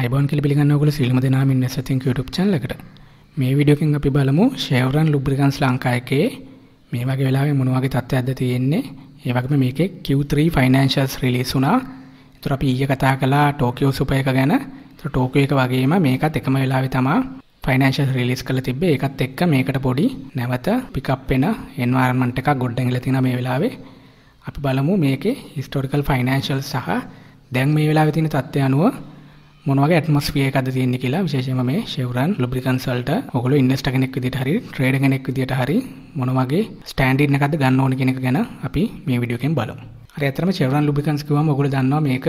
අයිබෝන් කලිපිගන්න ගල සිල්ම දෙනාමින් නැසතින් YouTube චලකට මේ විඩියෝකින් අපි බලමු ෂේවරන් ලුබ්‍රිකන්ස් ලංකායකේ මේ වගේ වෙලාවේ මොනවගේ තත්ත්ව ඇද තියෙන්නේ ඒවගේම මේක Q3 ෆනන්ශස් රිලිස් වුනා තුර අපි ඊය කතා කලා ටෝකෝ සුප එක ගැන ටෝකෝ එක වගේම මේකත් එකම වෙලාවෙ තමා ෆනන්ශස් රිලිස් කළ තිබේ එකත් එක්ක මේකට පොඩි නැවත පිකප්පෙන එන්වාර්මන්ට එකක් ගොඩ්ඩැගල තින මේ වෙලාවේ අපි බලමු මේක හිස්ටෝරිකල් ෆනන්ශල් සහ දැන් මේ වෙලා වෙතින තත්ත්වය අනුව මොනවගේ ඇටමොස්ෆියර් එකක්ද තියෙන්නේ කියලා විශේෂයෙන්ම මේ ෂෙවරන් ලුබ්‍රිකන්ස් වලට ඔයගොල්ලෝ ඉන්වෙස්ටර් කෙනෙක් විදිහට හරි ට්‍රේඩර් කෙනෙක් විදිහට හරි මොන වගේ ස්ටෑන්ඩඩ් එකක්ද ගන්න ඕනේ කියන එක ගැන අපි මේ වීඩියෝ එකෙන් බලමු. හරි අතරම ෂෙවරන් ලුබ්‍රිකන්ස් කිව්වම ඔයගොල්ලෝ දන්නවා මේක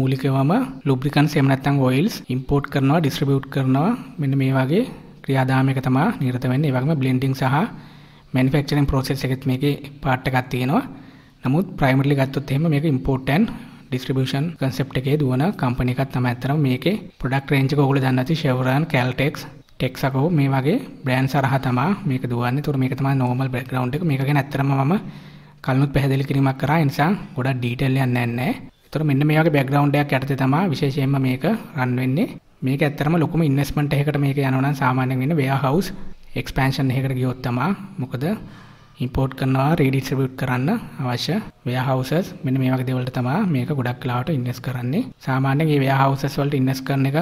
මූලිකවම ලුබ්‍රිකන්ස් එහෙම නැත්නම් ඔයිල්ස් ඉම්පෝට් කරනවා ඩිස්ට්‍රිබියුට් කරනවා මෙන්න මේ වගේ ක්‍රියාදාමයක තමයි නිරත වෙන්නේ. ඒ වගේම බ්ලෙන්ඩින් සහ මැනුෆැක්චරින් ප්‍රොසෙස් එකෙත් මේකේ පාර්ට් එකක් තියෙනවා. නමුත් ප්‍රයිමරිලි ගත්තොත් එහෙම මේක ඉම්පෝට් ඇන්ඩ් ඩිස්ට්‍රිබියෂන් කන්සෙප් එකේ දුවන කම්පනි එකක් තමයි අත්‍තරම මේකේ ප්‍රොඩක්ට් රේන්ජ් එක ඔයගොල්ලෝ දන්නා ඇති ෂෙවරන් කැල්ටෙක්ස් ටෙක්සකෝ මේ වගේ බ්‍රෑන්ඩ් සරහ තමයි මේක දුවන්නේ. ඒතර මේක තමයි normal background එක. මේක ගැන අත්‍තරම මම කලිනුත් පැහැදිලි කිරීමක් කරා. ඒ නිසා ගොඩක් ඩීටේල් එකක් නැහැ. ඒතර මෙන්න මේ වගේ background එකක් යටතේ තමයි විශේෂයෙන්ම මේක රන් වෙන්නේ. මේක ඇත්තරම ලොකුම ඉන්වස්මට එකට මේක යනවන සාමාන්‍ය වන්න වයා හවස් එක්ස්පේන්ෂන් එකට ගියොත්තම මොකද ඉම්පෝට් කරනවා රීඩිස්ට්‍රිබියුට් කරන්න අවශ්‍ය වෙයහවුසස් මෙන්න මේ වගේ දේවල්ට තමයි මේක ගොඩක් කලාවට ඉන්වෙස්ට් කරන්නේ සාමාන්‍යයෙන් මේ වෙයහවුසස් වලට ඉන්වෙස්ට් කරන එක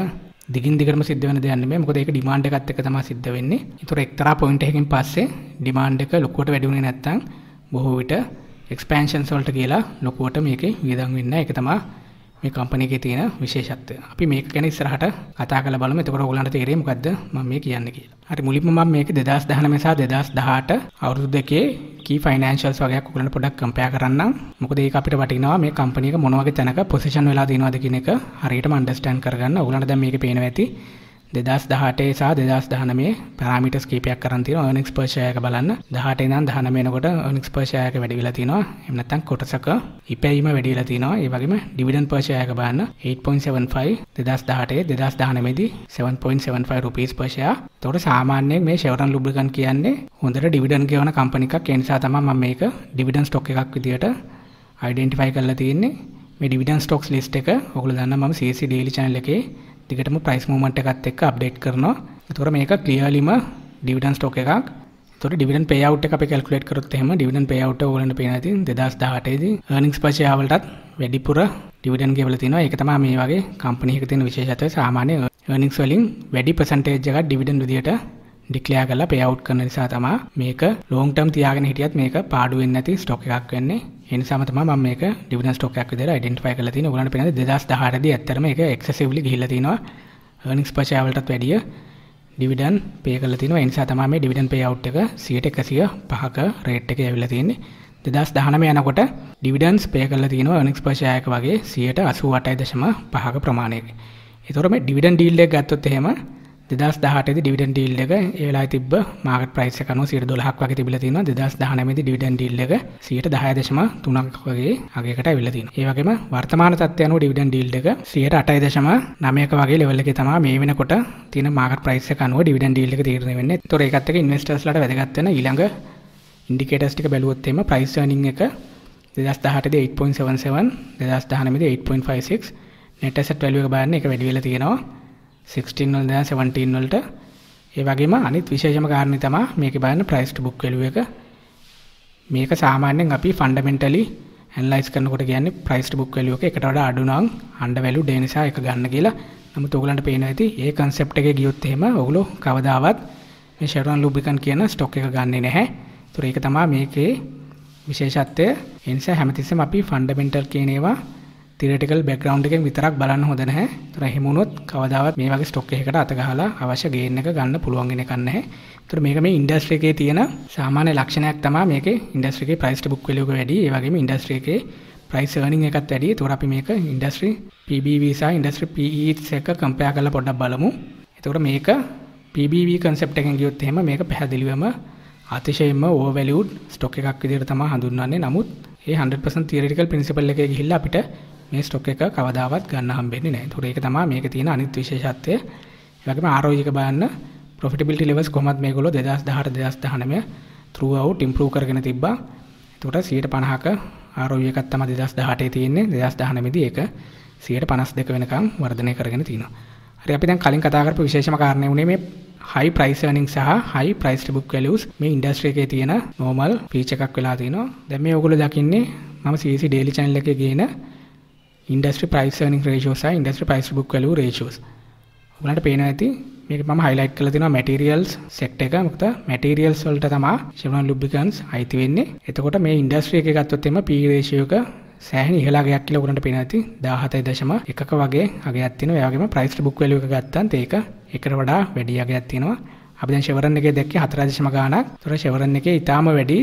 දිගින් දිගටම සිද්ධ වෙන දෙයක් නෙමෙයි මොකද ඒක ඩිමාන්ඩ් එකත් එක්ක තමයි සිද්ධ වෙන්නේ. ඒතර එක්තරා පොයින්ට් එකකින් පස්සේ ඩිමාන්ඩ් එක ලොකුවට වැඩි වුණේ නැත්නම් බොහෝ විට එක්ස්පෑන්ෂන්ස් වලට කියලා ලොකුවට මේකේ වියදම් වෙන්නේ නැහැ. ඒක තමයි මේ කම්පනයක තියෙන විශේෂත්වය අපි මේක ගැන ඉස්සරහට කතා කරලා බලමු එතකොට ඔයගලන්ට තේරෙයි මොකද්ද මම මේ කියන්නේ කියලා. හරි මුලින්ම මම මේක 2019 සහ 2018 අවුරුදු දෙකේ කී ෆයිනෑන්ෂල්ස් වගේ ඔයගලන්ට පොඩ්ඩක් කම්පෙයාර් කරන්නම්. මොකද ඒක අපිට වටිනවා මේ කම්පැනි එක මොන වගේ තැනක පොසිෂන් වෙලා තියෙනවද කියන එක හරියටම අන්ඩර්ස්ටෑන්ඩ් කරගන්න. ඔයගලන්ට දැන් මේක පේනවා ඇති දෙදස් දහටේ සහ දෙදස් දහනමේ පරමිටස් කීපයක් කරන්තින ඕනික්ස් පර්ෂයක බලන්න දහට නම් දහනමයනකොට ඕනික්ස් පර්ෂයක වැඩිවෙලතිනවා එමනත්තන් කොටසක ඉපැීම වැඩිලතිනවා ඒවගේම ඩිවිඩන් පර්ෂයක බන්න 8.75 දෙදස් දහටේ දෙදස් දහනමේදී 7.75 රුපීස් පර්ෂයා තොට සාමාන්‍යයෙන් මේ ෂවරන් ලුබ්ලිකන් කියන්නේ හොඳට ඩිවිඩන් ගවන කම්පනික් කෙන්සා තම ම මේක ඩිවිඩන් ස්ටොක් එකක් විදිට අයිඩෙන්ටිෆයි කරලා තියන්නේ ඩිවිඩන් ස්ටොක්ස් ලිස්ට එක ඔකුල දන්න ම සේසි ඩේලි චනල එකේ දිගටම ප්‍රයිස් මූමන්ට් එකත් එක්ක අප්ඩේට් කරනවා. එතකොට මේක ක්ලියර්ලිම ඩිවිඩන්ඩ් ස්ටොක් එකක්. එතකොට ඩිවිඩන්ඩ් පේ අවුට් එක අපි කැල්කියුලේට් කරොත් එහෙම ඩිවිඩන්ඩ් පේ අවුට් එක ඕගලන්ට පේනවා ඉතින් 2018 දී earnings per share වලටත් වැඩිපුර ඩිවිඩන්ඩ් ගෙවලා තිනවා. ඒක තමයි මේ වගේ කම්පැනි එකක තියෙන විශේෂත්වය. සාමාන්‍ය earnings වලින් වැඩි percentage එකක් ඩිවිඩන්ඩ් විදියට ඩික්ලයා කරලා පේ අවුට් කරන නිසා තමයි මේක long term තියාගෙන හිටියත් මේක පාඩු වෙන්නේ නැති ස්ටොක් එකක් වෙන්නේ. එනිසාම තමයි මම මේක ඩිවිඩන්ඩ් ස්ටොක් එකක් විදිහට ඩෙන්ටිෆයි කරලා තියෙන්නේ. ඔයගලන්ට පේනද 2018 දී ඇත්තටම ඒක එක්සෙසිව්ලි ගිහිල්ලා තිනවා. earnings per share වලටත් වැඩිය ඩිවිඩන්ඩ් පේ කරලා තිනවා. ඒ නිසා තමයි මේ ඩිවිඩන්ඩ් පේ අවුට් එක 105ක රේට් එකේ ඇවිල්ලා තියෙන්නේ. 2019 යනකොට ඩිවිඩන්ඩ්ස් පේ කරලා තිනවා earnings per share එක වගේ 88.5ක ප්‍රමාණයක. ඒතොර මේ ඩිවිඩන්ඩ් ඩීල් එක ගත්තොත් එහෙම දෙදස් දහට ඩිවිඩන් ඩිල් එක ඒලා තිබ මාක ප්‍රයිස කන සිට දොලහක් වගේ තිබිල තින දෙදස් දහනමති ඩිවිඩන් ඩිල් එක සියට දහයදශම තුනක් වගේ අගේකට විලතින් ඒවගේම වර්තමාන තත්යනු ඩිවිඩන් ඩිල් එක සියට අටයි දශම නමයක වගේ ලෙවල්ලෙ තම මේ වෙනකොට තින මාක ප්‍රයිස කනුව ඩිවිඩන් ඩිල් එක තීරණ වෙන්න තොර එකත්තක ඉන්වස්ටර්ස්ලට වැදගත්වන ඊළඟ ඉන්ඩිකේටස්ටික බැලුවොත්තේම ප්‍රයිස්වනිං එක දෙදස් දහටද 8.77 දෙදස් දහනමද 8.56 නැටසට වැලුව බාන්න එක වැඩිවෙල තියෙනවා 16 වල ඉඳන් 17 වලට ඒ වගේම අනිත් විශේෂම කාරණේ තමයි මේකේ බලන්න price to book value එක මේක සාමාන්‍යයෙන් අපි fundamentally ඇනලයිස් කරනකොට කියන්නේ price to book value එක එකට වඩා අඩු නම් undervalued ඒ නිසා එක ගන්න කියලා නමුත් ඔයගලන්ට පේනවා ඇති ඒ concept එකේ ගියොත් එහෙම ඔයගොල්ලෝ කවදාවත් මේ Chevron lubricant කියන stock එක ගන්නෙ නැහැ. ඒතර ඒක තමයි මේකේ විශේෂත්වය. ඒ නිසා හැමතිස්සෙම අපි fundamental කියන ඒවා තිරටිකල් බැක්ග්‍රවන්් එකෙන් විතරක් බලන්න හොඳ නැහැ. ඒතර හිමුණොත් කවදාවත් මේ වගේ ස්ටොක් එකකට අත ගහලා අවශ්‍ය ගේන් එක ගන්න පුළුවන් වෙන එකක් නැහැ. ඒතර මේක මේ ඉන්ඩස්ට්‍රි එකේ තියෙන සාමාන්‍ය ලක්ෂණයක් තමයි මේකේ ඉන්ඩස්ට්‍රි එකේ ප්‍රයිස් ටු බුක් වැලියු එක වැඩි. ඒ වගේම ඉන්ඩස්ට්‍රි එකේ ප්‍රයිස් earning එකත් වැඩි. ඒතර අපි මේක ඉන්ඩස්ට්‍රි PBV සහ ඉන්ඩස්ට්‍රි PE එක කම්පයර් කරලා පොඩ්ඩක් බලමු. ඒතකොට මේක PBV concept එකෙන් ගියොත් එහෙම මේක පැහැදිලිවම අතිශයෙන්ම ඕවැලියුඩ් ස්ටොක් එකක් විදිහට තමයි හඳුන්වන්නේ. නමුත් ඒ 100% theoretical principle එකේ ගිහිල්ලා අපිට මේ ස්ටොක් එක කවදාවත් ගන්න හම්බෙන්නේ නැහැ. ඒතකොට ඒක තමයි මේකේ තියෙන අනිත් විශේෂත්වය. ඒ වගේම ROI එක බලන්න profitability levels කොහොමද මේගොල්ලෝ 2018 2019 throughout improve කරගෙන තිබ්බා. එතකොට 150ක ROI එකක් තමයි 2018 තියෙන්නේ. 2019 දී ඒක 152 වෙනකම් වර්ධනය කරගෙන තිනවා. හරි අපි දැන් කලින් කතා කරපු විශේෂම කාරණේ උනේ මේ high price earning සහ high price to book values මේ ඉන්ඩස්ට්‍රි එකේ තියෙන normal feature එකක් වෙලා තිනවා. දැන් මේ ඔයගොල්ලෝ දකින්නේ මම CC daily channel එකේ ගේන ඉන්ඩස්ට්‍රි ප්‍රයිස් earning ratios සහ industry price book value ratios. ඔයාලට පේනවා ඇති මේක මම highlight කරලා තියෙනවා materials sector එක. මොකද materials වලට තමයි Chevron lubricants අයිති වෙන්නේ. එතකොට මේ ඉන්ඩස්ට්‍රි එක ගත්තොත් එම P ratio එක සෑහන ඉහලාගයක් කියලා උඩට පේන ඇති 17.1ක වගේ අගයක් තියෙනවා. ඒ වගේම price to book value එක ගත්තත් ඒක එකට වඩා වැඩි අගයක් තියෙනවා. අපි දැන් ෂෙවරන් එකේ දැක්කේ 4.0 ගාණක්. ඒතර ෂෙවරන් එකේ ඊටාම වැඩි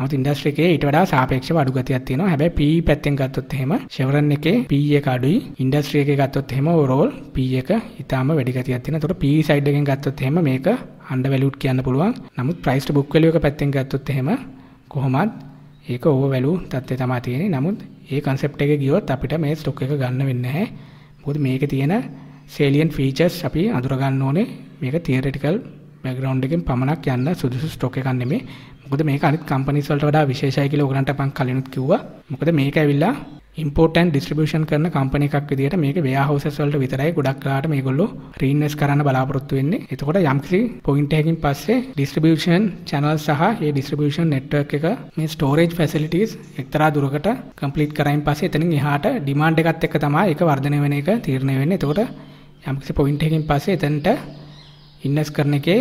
නමුත් ඉන්ඩස්ට්‍රි එකේ ඊට වඩා සාපේක්ෂව අඩු ගතියක් තියෙනවා. හැබැයි PE පැත්තෙන් ගත්තොත් එහෙම Chevron එකේ PE එක අඩුයි. ඉන්ඩස්ට්‍රි එකේ ගත්තොත් එහෙම overall PE එක ඊටාම වැඩි ගතියක් තියෙනවා. ඒතකොට PE side එකෙන් ගත්තොත් එහෙම මේක under valued කියන්න පුළුවන්. නමුත් price to book value එක පැත්තෙන් ගත්තොත් එහෙම කොහොමත් ඒක ඕවැලු තත්ත්වය තමා තියෙන නමුත් ඒ කන්සෙප් එක ගියොත් අපිට මේ ස්ටොක් එක ගන්න වෙන්න හැ බොද මේක තියෙන සේලියන් ෆීචර්ස් අපි අඳුරගන්න ඕනේ මේක තියරටිකල් බැග්‍රවන්් එකෙන් පමණක් යන්න සුදුසු ස්ටොක් එකන්නෙමේ මොකද මේක අනිත් කම්පනීස් වලට වඩා විශේෂයි කියලා ඕගලන්ට මම කලිනුත් කිව්වා. මොකද මේක ඇවිල්ලා import and distribution කරන කම්පැනි එකක් විදිහට මේක warehouses වලට විතරයි ගොඩක් වෙලාට මේගොල්ලෝ reinvest කරන්න බලාපොරොත්තු වෙන්නේ. එතකොට යම්කිසි point එකකින් පස්සේ distribution channel සහ ඒ distribution network එක මේ storage facilities එක්තරා දුරකට complete කරයින් පස්සේ එතනින් එහාට demand එකත් එක්ක තමයි ඒක වර්ධනය වෙන එක තීරණය වෙන්නේ. එතකොට යම්කිසි point එකකින් පස්සේ එතනට ඉන්වස් කරන එකේ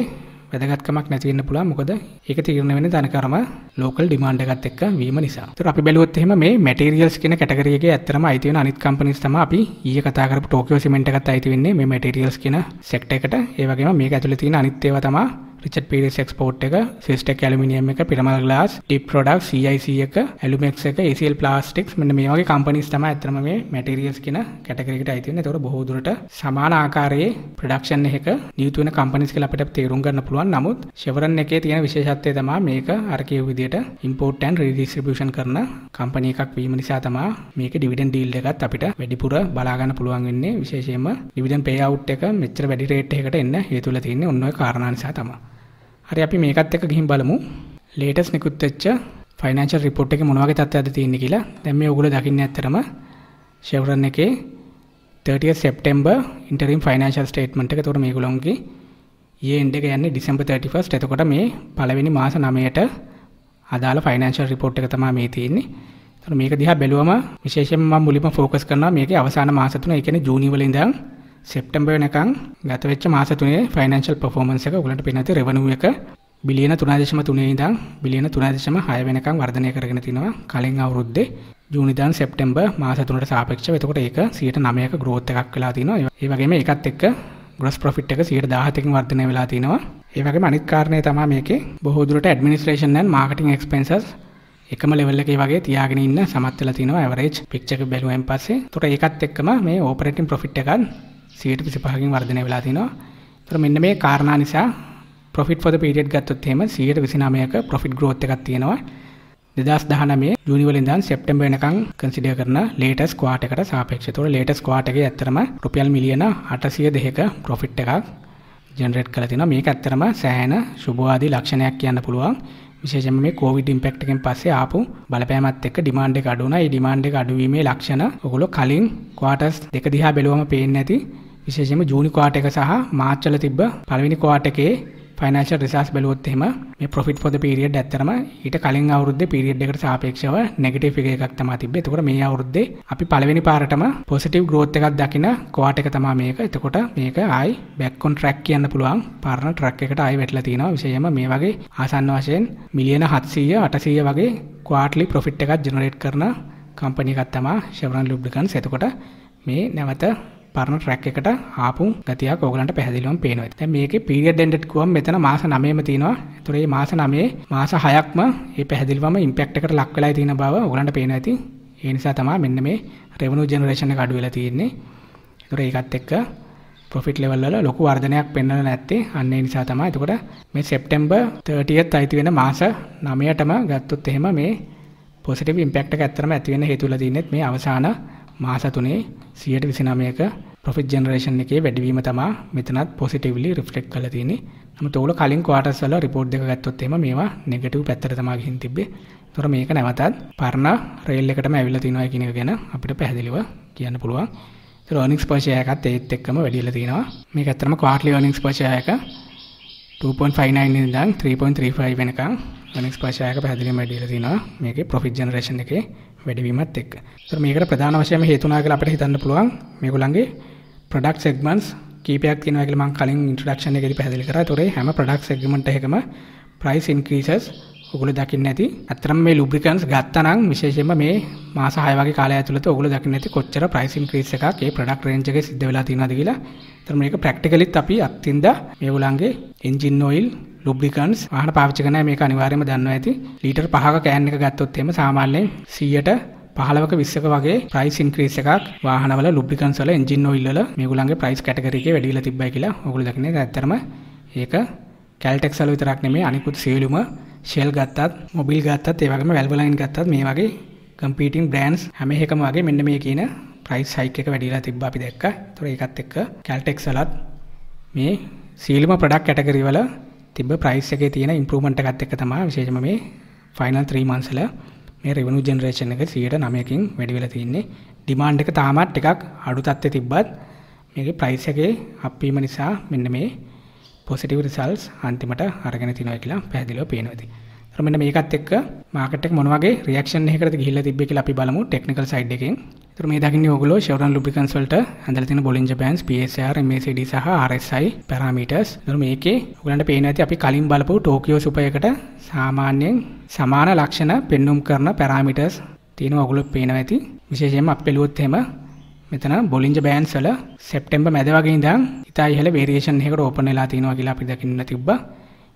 වැදගත්කමක් නැති වෙන්න පුළුවන් මොකද ඒක තීරණය වෙන්නේ තනකරම ලෝකල් ඩිමාන්ඩ් එකත් එක්ක වීම නිසා. ඒතර අපි බැලුවොත් එහෙම මේ මැටීරියල්ස් කියන කැටගරි එකේ ඇත්තටම අයිති වෙන අනිත් කම්පනීස් තමයි අපි ඊයේ කතා කරපු ටෝකියෝ සිමෙන්ට් එකත් අයිති වෙන්නේ මේ මැටීරියල්ස් කියන සෙක්ටර් එකට. ඒ වගේම මේක ඇතුලේ තියෙන අනිත් ඒවා තමයි රිචට් පිරිස් එක්ස්පෝට් එක සිස්ට කැලමිනියම් එක Piramal Glass Dipped Product CIC එක ඇලුමෙක් එක ACL ප්ලාස්ටික්ස් මෙන්න මේ වගේ කම්පනිස් තමයි ඇත්තම මේ මැටීරියල්ස් කියන කැටගරියකට අයිති වෙන්නේ. ඒතකොට බොහෝ දුරට සමාන ආකාරයේ ප්‍රොඩක්ෂන් එකක නියුතු වෙන කම්පනිස් කියලා අපිට තේරුම් ගන්න පුළුවන්. නමුත් ෂෙවරන් එකේ තියෙන විශේෂත්වය තමයි මේක අර කියපු විදිහට import and redistribution කරන කම්පැනි එකක් වීම නිසා තමයි මේක ඩිවිඩෙන්ඩ් ඩීල් එකත් අපිට වැඩිපුර බලා ගන්න පුළුවන් වෙන්නේ. විශේෂයෙන්ම ඩිවිඩෙන්ඩ් පේ අවුට් එක මෙච්චර වැඩි රේට් එකකට එන්න හේතුවලා තියෙන්නේ ඔන්න ඔය කාරණා නිසා තමයි. හරි අපි මේකත් එක්ක ගිහින් බලමු ලේටස් නිකුත් වෙච්ච ෆයිනෑන්ෂල් රිපෝට් එකේ මොන වගේ තත්ත්වයක්ද තියෙන්නේ කියලා. දැන් මේ ඔයගොල්ලෝ දකින්නේ ඇත්තරම ෂෙවරන් එකේ 30th September interim financial statement එක. ඒතකොට මේගොල්ලෝන්ගේ year end එක යන්නේ December 31st. එතකොට මේ පළවෙනි මාස 9ට අදාළ ෆයිනෑන්ෂල් රිපෝට් එක තමයි මේ තියෙන්නේ. ඒතකොට මේක දිහා බැලුවම විශේෂයෙන්ම මම මුලින්ම ફોකස් කරනවා මේකේ අවසාන මාස තුන, ඒ කියන්නේ ජූනි වල ඉඳන් සෙප්ටම්බර් වෙනකන් ගත වෙච්ච මාස තුනේ ෆයිනෑන්ෂල් පර්ෆෝමන්ස් එක ඔයගලන්ට පේන තේ රෙවෙනියු එක බිලියන 3.3 ඉඳන් බිලියන 3.6 වෙනකන් වර්ධනය කරගෙන තිනවා කලින් අවුරුද්දේ ජූනි ඉඳන් සෙප්ටැම්බර් මාස 3ට සාපේක්ෂව. එතකොට ඒක 109ක growth එකක් වෙලා තිනවා. ඒ වගේම ඒකත් එක්ක gross profit එක 117කින් වර්ධනය වෙලා තිනවා. ඒ වගේම අනිත් කාරණය තමයි මේකේ බොහෝ දුරට administration and marketing expenses එකම ලෙවල් එකේ වගේ තියාගෙන ඉන්න සමත් වෙලා තිනවා average picture එක බැලුවෙන් පස්සේ. එතකොට ඒකත් එක්කම මේ operating profit එකත් 100ට 25කින් වර්ධනය වෙලා තිනවා. ඒතර මෙන්න මේ කාරණා නිසා profit for the period ගත්තොත් එහෙම 129ක profit growth එකක් තියෙනවා. 2019 ජූනි වල ඉඳන් සැප්තැම්බර් වෙනකන් කන්සිඩර් කරන ලේටස් ක්වාටර් එකට සාපේක්ෂව. ඒතකොට ලේටස් ක්වාටර් එකේ ඇත්තටම රුපියල් මිලියන 802ක profit එකක් ජෙනරේට් කරලා තිනවා. මේක ඇත්තටම සෑහෙන සුබවාදී ලක්ෂණයක් කියන්න පුළුවන්. විශේෂයෙන්ම මේ කොවිඩ් ඉම්පැක්ට් එකෙන් පස්සේ ආපු බලපෑමත් එක්ක ඩිමාන්ඩ් එක අඩු වුණා. ඒ ඩිමාන්ඩ් එක අඩු වීමේ ලක්ෂණ ඔගොල්ලෝ කලින් ක්වාටර්ස් දෙක දිහා බැලුවම පේන්නේ නැති විශේෂයෙන්ම ජූනි ක්වාටර් එක සහ මාර්ච් වල තිබ්බ පළවෙනි ක්වාටර් එකේ ෆයිනන්ෂල් රිසල්ට්ස් බැලුවොත් එහෙම මේ ප්‍රොෆිට් ෆොර් ද පීරියඩ් ඇත්තටම ඊට කලින් අවුරුද්දේ පීරියඩ් එකට සාපේක්ෂව නෙගටිව් ෆිගර් එකක් තමයි තිබ්බේ. එතකොට මේ අවුරුද්දේ අපි පළවෙනි පාරටම පොසිටිව් growth එකක් දකින ක්වාටර් එක තමයි මේක. එතකොට මේක ආයි back on track කියන්න පුළුවන්. පරණ track එකට ආයි වැටලා තිනවා. විශේෂයෙන්ම මේ වගේ ආසන්න වශයෙන් මිලියන 700 800 වගේ quarterly profit එකක් generate කරන කම්පැනි එකක් තමයි Chevron Lubricants. එතකොට මේ නැවත පරණ ට්‍රැක් එකට ආපු ගතියක් ඕගලන්ට පැහැදිලිවම පේනවා. දැන් මේකේ පීරියඩ් එන්ඩඩ් කියවම් මෙතන මාස 9ම තියෙනවා. ඒතර මේ මාස 9 මාස 6ක්ම මේ පැහැදිලිවම ඉම්පැක්ට් එකට ලක් වෙලා තියෙන බව ඕගලන්ට පේනවා ඇති. ඒ නිසා තමයි මෙන්න මේ රෙවෙනු ජෙනරේෂන් එක අඩු වෙලා තියෙන්නේ. ඒතර ඒකත් එක්ක ප්‍රොෆිට් ලෙවල් වල ලොකු වර්ධනයක් පෙන්වලා නැත්තේ. අන්න ඒ නිසා තමයි. එතකොට මේ සෙප්තැම්බර් 30th අයිති වෙන මාස 9ටම ගත්තොත් එහෙම මේ පොසිටිව් ඉම්පැක්ට් එක ඇත්තටම ඇති වෙන්න හේතුවලා තියෙන්නේ මේ අවසාන මාස තුනේ සියයට විසිනාමයක පොෆිට් ජනරේෂන් එකේ වැඩවීම තමා මෙතනත් පොසිටිවලි රිෆ්ලෙක් කල තියෙන ම තෝල කලින් කවාටස්වල රිපෝට් දෙක ගත්තොත්තේම මේවා නෙගටව් පැත්තර තමාගින් තිබේ තොර මේක නැවතත් පරණ රේල් එකටම ඇවිල්ල තිනවා කියන ගැන අපිට පැහැදිලිව කියන්න පුළුවන් ලෝනික්ස් පර්ශයකත් ඒත් එක්කම වැඩිල තියෙනවා මේ ඇත්තරම කාටලි ෝනික්ස් පර්ශයක 2.59 ඉඳන් 3.35 වෙනකම් ෝනික්ස් පර්ශයක පැදිලි වැඩිල තිනවා මේක ප්‍රොෆිට් ජනරේෂන් එකේ වැඩවීමත් එක්ක. ඒතර මේකට ප්‍රධාන වශයෙන්ම හේතුණා කියලා අපිට හිතන්න පුළුවන් මේගොල්ලන්ගේ product segments කීපයක් තියෙනවා කියලා මම කලින් introduction එකේදී පැහැදිලි කරා. ඒතොරේ හැම product segment එකකම price increases ඔගොල්ලෝ දකින්න ඇති. ඇත්තටම මේ ලුබ්‍රිකන්ස් ගත්තනම් විශේෂයෙන්ම මේ මාස 6 වගේ කාලය ඇතුළත ඔගොල්ලෝ දකින්න ඇති කොච්චර ප්‍රයිස් ඉන්ක්‍රීස් එකක් ඒ ප්‍රොඩක්ට් රේන්ජ් එකේ සිද්ධ වෙලා තියෙනවද කියලා. ඒතර මේක ප්‍රැක්ටිකලිත් අපි අත්ින්දා මේගොල්ලන්ගේ එන්ජින් ඔයිල් ලුබ්ලිකන්ස් වාහන පාවිච්චි කරන මේක අනිවාර්යයෙන්ම දන්නවා ඇති. ලීටර් 5ක කෑන් එක ගත්තොත් එහෙම සාමාන්‍යයෙන් 100ට පහලවක විස්සක වගේ ප්‍රයිස් ඉන්ක්‍රීස් එකක් වාහනවල ලුබ්ලිකන්ස්වල එන්ජින් ඔයිල්වල මේගොල්ලන්ගේ ප්‍රයිස් කැටගරියේ වැඩි වෙලා තිබ්බයි කියලා ඕගොල්ලෝ දකින්නේ. ඇත්තරම ඒක කැල්ටෙක්ස්වල විතරක් නෙමෙයි අනිකුත් සියලුම ශෙල් ගත්තත් මොබිල් ගත්තත් ඒවගේම වැල්වලයින් ගත්තත් මේ වගේ කම්පීටින් බ්‍රන්ස් හැම එකම වගේ මෙන්න මේ කියන ප්‍රයිස් සයික එක වැඩිලා තිබ්බ අපි දැක්ක තොර එකත් එක්ක කැල්ටෙක් සලත් මේ සීලම ප්‍රඩක් කැටගරිවල තිබ ප්‍රයිස් එක තියෙන ඉම්පරමට එකත් එක්ක තම විශේෂම මේ ෆයිනල් ත්‍රීමන්සල මේ රෙවනු ජෙනරේෂන් එක සියට නමයකින් වැඩිවෙල තින්නේ ඩිමාන්් එක තාමත් එකක් අඩු තත්ත්ව තිබ්බත් මේක ප්‍රයිස් එකේ අපීම නිසා මෙන්න මේ පොසිටව රිසල්ස් අන්තිමට අරගෙන තිනව කියලා පැදිලෝ පේනවති මෙන්න මේකත් එක්ක මාකට් එක මොන වගේ රියැක්ෂන් එකකට ගිහිල්ලා තිබ්බේ කියලා අපි බලමු ටෙක්නිකල් සයිඩ් එකෙන්. මේ දකින්න ඔගොල්ලෝ Chevron lubricants වලට ඇඳලා තියෙන Bollinger Bands PSR MACD සහ RSI parameters. ඒතර මේකේ ඔයගලන්ට පේන ඇති අපි කලින් බලපු Tokyo Super එකට සාමාන්‍යයෙන් සමාන ලක්ෂණ පෙන්눔 කරන parameters තියෙනවා ඔගොල්ලෝ පේනවා ඇති. විශේෂයෙන්ම අපි බැලුවොත් එහෙම මෙතන බොලින්ජ බෑන්ස් වල සැප්තැම්බර් මැද වගේ ඉඳන් ඉතා ඉහළ වේරියේෂන් එකකට ඕපන් වෙලා තියෙනවා කියලා අපි දකින්න තිබ්බා.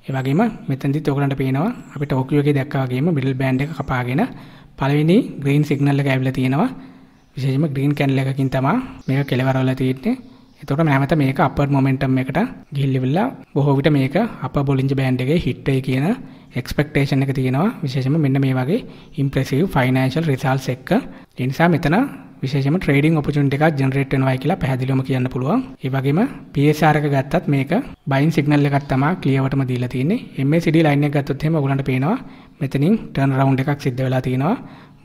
ඒ වගේම මෙතනදිත් ඔයගලන්ට පේනවා අපි ටෝකියෝ එකේ දැක්කා වගේම මිඩල් බෑන්ඩ් එක කපාගෙන පළවෙනි ග්‍රීන් සිග්නල් එක ඇවිල්ලා තියෙනවා. විශේෂයෙන්ම ග්‍රීන් කැන්ඩල් එකකින් තමයි මේක කෙලවර වෙලා තියෙන්නේ. එතකොට නැවත මේක අපර් මොමන්ටම් එකට ගිහිල්ලිවිලා බොහෝ විට මේක අප බොලින්ජ බෑන්ඩ් එකේ හිට් එකයි කියන එක්ස්පෙක්ටේෂන් එක තියෙනවා විශේෂයෙන්ම මෙන්න මේ වගේ ඉම්ප්‍රෙසිව් ෆයිනෑන්ෂල් රිසල්ට්ස් එක්ක. ඒ නිසා මෙතන විශේෂම ට්‍රේඩින් ඔපචුන්ට එකක් ජනරේට් වෙනවා කියලා පැහැදිලිවම කියන්න පුළුවන්. ඒ වගේම PSR එක ගත්තත් මේක බයින් සිග්නල් එකක් තමයි ක්ලියවටම දීලා තියෙන්නේ. MACD ලයින් එක ගත්තොත් එහෙම ඔයගලන්ට පේනවා මෙතනින් ටර්න් රවුන්ඩ් එකක් සිද්ධ වෙලා තියෙනවා.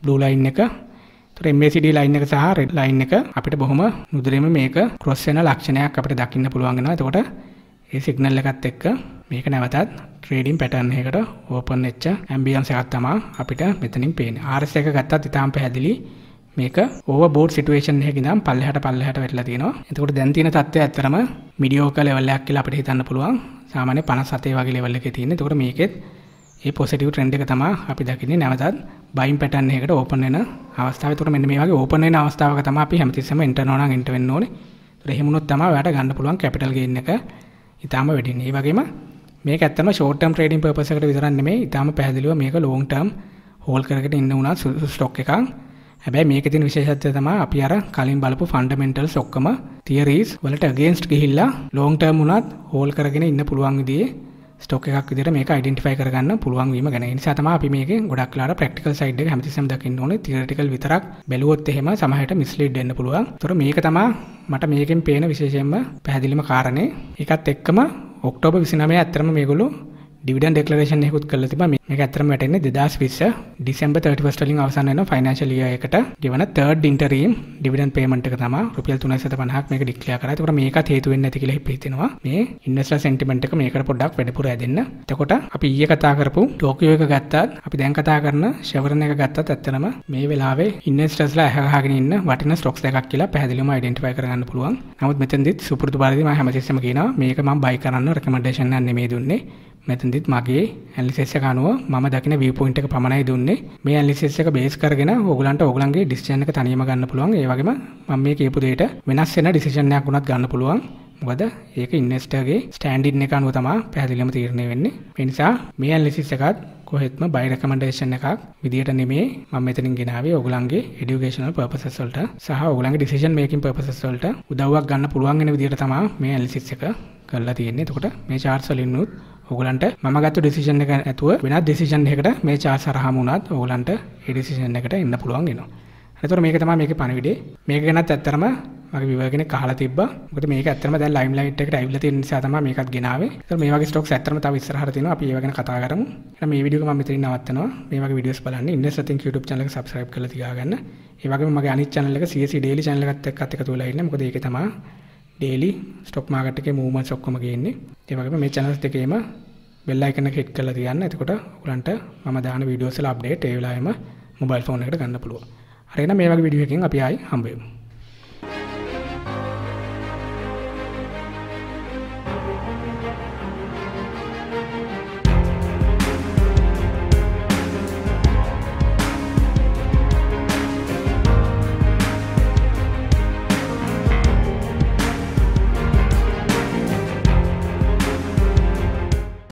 බ්ලූ ලයින් එක MACD ලයින් එක සහ රෙඩ් ලයින් එක අපිට බොහොම නුදුරෙම මේක ක්‍රොස් වෙන ලක්ෂණයක් අපිට දකින්න පුළුවන් වෙනවා. එතකොට ඒ සිග්නල් එකත් එක්ක මේක නැවතත් ට්‍රේඩින් පැටර්න් එකකට ඕපන් වෙච්ච ඇම්බියන්ස් එකක් තමයි අපිට මෙතනින් පේන්නේ. RSI එක ගත්තත් ඊටාම් පැහැදිලි මේක ඕව බෝඩ් සිටුවේෂන් එක දම් පල්ලහට පල්ලහට වෙටලා තියෙනවා එතකොට දැන්තින තත්ත්වය ඇතරම මිඩියෝක ලෙවල්ලයක් කියලා අපට හිතන්න පුළුවන් සාමාන්‍ය පනස් සතේ වගේ ලෙවල්ල එක තියෙන තකොට මේකෙත් ඒ පොසිටව ට්‍රෙන්ඩ් එක තමා අපි දකින්නේ නැවතත් බයින් පැටන් එකට ඕපන් වෙන අවස්ථාව තුර මෙන්න මේ වගේ ඕපන් වෙන අවස්ථාවක තමයි අපි හැමතිස්සෙම එන්ටර් නෝනා එන්ටර් වෙන්න ඕනේ. ඒතර එහෙම වුණොත් තමයි ඔයාලට ගන්න පුළුවන් කැපිටල් ගේන් එක ඊටාම වැඩින්නේ. ඒ වගේම මේක ඇත්තම ෂෝට් ටර්ම් ට්‍රේඩින් පර්පස් එකට විතරක් නෙමෙයි ඊටාම පැහැදිලිව මේක ලො ง ටර්ම් හෝල්ඩ් කරගෙන ඉන්න උනා ස්ටොක් එකක්. හැබැයි මේක තියෙන විශේෂත්වය තමයි අපි අර කලින් බලපු ෆන්ඩමෙන්ටල්ස් ඔක්කොම තියරීස් වලට අගේන්ස්ට් ගිහිල්ලා ලොන්ග් ටර්ම් උනත් හෝල් කරගෙන ඉන්න පුළුවන් විදිහේ ස්ටොක් එකක් විදිහට මේක අයිඩෙන්ටිෆයි කරගන්න පුළුවන් වීම ගැන. ඒ නිසා තමයි අපි මේකේ ගොඩක් වෙලාවට ප්‍රැක්ටිකල් සයිඩ් එක හැමතිස්සෙම දකින්න ඕනේ. තියරිටිකල් විතරක් බැලුවොත් එහෙම සමහරට මිස්ලීඩ් වෙන්න පුළුවන්. ඒතර මේක තමයි මට මේකෙන් පේන විශේෂයෙන්ම පැහැදිලිම කාරණේ. ඒකත් එක්කම ඔක්තෝබර් 29 ඇත්තරම මේගොල්ලෝ ඩිවිඩන් ඩෙක්ලරේෂන් එකකුත් කළ තිබ මේක ඇතරම වැටන්නේ දෙදස් විස්ස ඩිසම්බ 31ටලින් අවසන්න්න ෆනශල එකට ගෙවන තර්ඩ ඉන්ටරීම් ඩිවිඩන් පේමට තම රුපියල් තුනස පහක් මේක ඩික්ලිය කරතකට මේක හේතුවෙන් ඇති කියල පිතිවා මේ ඉන්නස්ල සෙන්ටිමෙන්ට්ක මේක පොඩක් වැඩපුර ඇදන්න තකොට අපි ඒ කතා කරපු ටෝකයෝ එක ගත්තත් අපි දැන් කතා කරන ශවරණ එක ගත්තත් ඇත්තනම මේ වෙලාවේ ඉන්නස්ටස්ලා ඇහගෙන වටන ස්ටොක්ස් එකක් කියලා පැදිලිම යිඩෙන්ටවයි කරන්න පුළුවන් නමුත් මෙතන්දිත් සුපුරතු බාරදිම හැමතිස්සම කියන මේක ම බයි කරන්න රකමඩේශන් නෙමේ දුන්නේ මෙතනදිත් මගේ ඇලිසිස් එක අනුව මම දකින view point එක පමණයි දුන්නේ. මේ ඇලිසිස් එක බේස් කරගෙන ඔයගලන්ට ඔයගලන්ගේ decision එක තනියම ගන්න පුළුවන්. ඒ වගේම මම මේ කියපු දෙයට වෙනස් වෙන decision එකක් උනත් ගන්න පුළුවන්. මොකද ඒක investor ගේ standing එක අනුව තමයි පැහැදිලිවම තීරණය වෙන්නේ. ඒ නිසා මේ ඇලිසිස් එකත් කොහෙත්ම බයි රෙකමෙන්ඩේෂන් එකක් විදියට නෙමේ මම මෙතනින් ගෙනාවේ ඔයගලන්ගේ এডুকেෂනල් පර්පසස් වලට සහ ඔයගලන්ගේ ඩිසිෂන් මේකින් පර්පසස් වලට උදව්වක් ගන්න පුළුවන් වෙන විදියට තමයි මේ ඇනලිසිස් එක කරලා තියෙන්නේ. එතකොට මේ charts වලින් උත් ඔගලන්ට මම ගත්ත ඩිසිෂන් එක ඇතුව වෙනත් ඩිසිෂන් එකකට මේ චාර්ජ් සරහාම වුණත් ඔයගලන්ට ඒ ඩිසිෂන් එකට එන්න පුළුවන් වෙනවා. එතකොට මේක තමයි මේකේ පණිවිඩය. මේක ගැනත් ඇත්තරම මගේ viewer කෙනෙක් අහලා තිබ්බා. මොකද මේක ඇත්තරම දැන් ලයිම්ලයිට් එකට ඇවිල්ලා තියෙන නිසා තමයි මේකත් ගෙනාවේ. ඒතර මේ වගේ ස්ටොක්ස් ඇත්තරම තව ඉස්සරහට තියෙනවා. අපි ඒව ගැන කතා කරමු. එහෙනම් මේ වීඩියෝ එක මම මෙතනින් නවත්තනවා. මේ වගේ වීඩියෝස් බලන්න Invest Think YouTube channel එක subscribe කරලා තියාගන්න. ඒ වගේම මගේ අනිත් channel එක CSC e Daily channel එකත් එක්කත් එකතු වෙලා ඉන්න. මොකද ඒකේ තමයි ඩේලි ස්ටොක් මාකට් එකේ මූවමන්ට්ස් ඔක්කොම ගේන්නේ. ඒ වගේම මේ channels දෙකේම bell icon එක hit කරලා තියන්න. එතකොට උගලන්ට මම දාන videos වල update ඒ වෙලාවෙම mobile phone එකට ගන්න පුළුවන්. හරි එහෙනම් මේ වගේ video එකකින් අපි ආයි හම්බ වෙමු.